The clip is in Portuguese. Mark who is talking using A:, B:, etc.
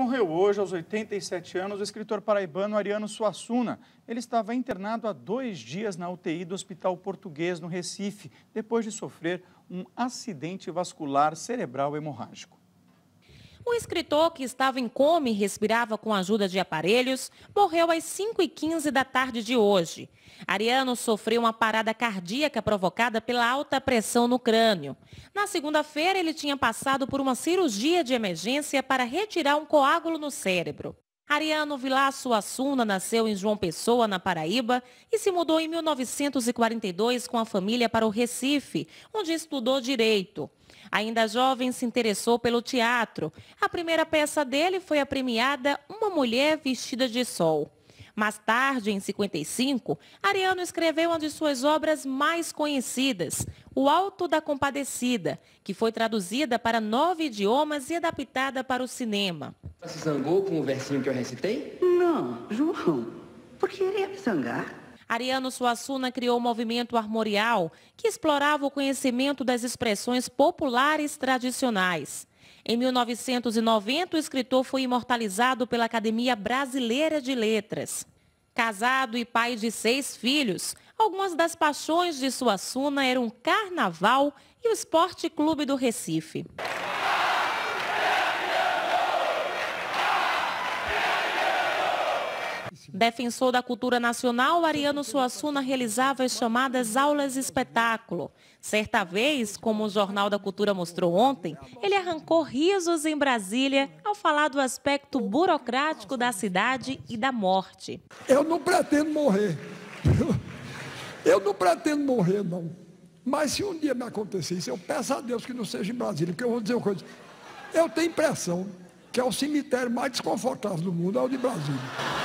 A: Morreu hoje, aos 87 anos, o escritor paraibano Ariano Suassuna. Ele estava internado há dois dias na UTI do Hospital Português, no Recife, depois de sofrer um acidente vascular cerebral hemorrágico.
B: O escritor, que estava em coma e respirava com a ajuda de aparelhos, morreu às 5h15 da tarde de hoje. Ariano sofreu uma parada cardíaca provocada pela alta pressão no crânio. Na segunda-feira, ele tinha passado por uma cirurgia de emergência para retirar um coágulo no cérebro. Ariano Vilaço Assuna nasceu em João Pessoa, na Paraíba, e se mudou em 1942 com a família para o Recife, onde estudou direito. Ainda jovem, se interessou pelo teatro. A primeira peça dele foi a premiada Uma Mulher Vestida de Sol. Mais tarde, em 55, Ariano escreveu uma de suas obras mais conhecidas, O Alto da Compadecida, que foi traduzida para nove idiomas e adaptada para o cinema.
C: Você tá se zangou com o versinho que eu recitei?
A: Não,
C: João. Por que iria me
B: zangar? Ariano Suassuna criou o movimento armorial, que explorava o conhecimento das expressões populares tradicionais. Em 1990, o escritor foi imortalizado pela Academia Brasileira de Letras. Casado e pai de seis filhos, algumas das paixões de Suassuna eram carnaval e o Esporte Clube do Recife. Defensor da cultura nacional, Ariano Suassuna realizava as chamadas aulas-espetáculo. Certa vez, como o Jornal da Cultura mostrou ontem, ele arrancou risos em Brasília ao falar do aspecto burocrático da cidade e da morte.
C: Eu não pretendo morrer. Eu não pretendo morrer, não. Mas se um dia me acontecer isso, eu peço a Deus que não seja em Brasília, porque eu vou dizer uma coisa. Eu tenho impressão que é o cemitério mais desconfortável do mundo, é o de Brasília.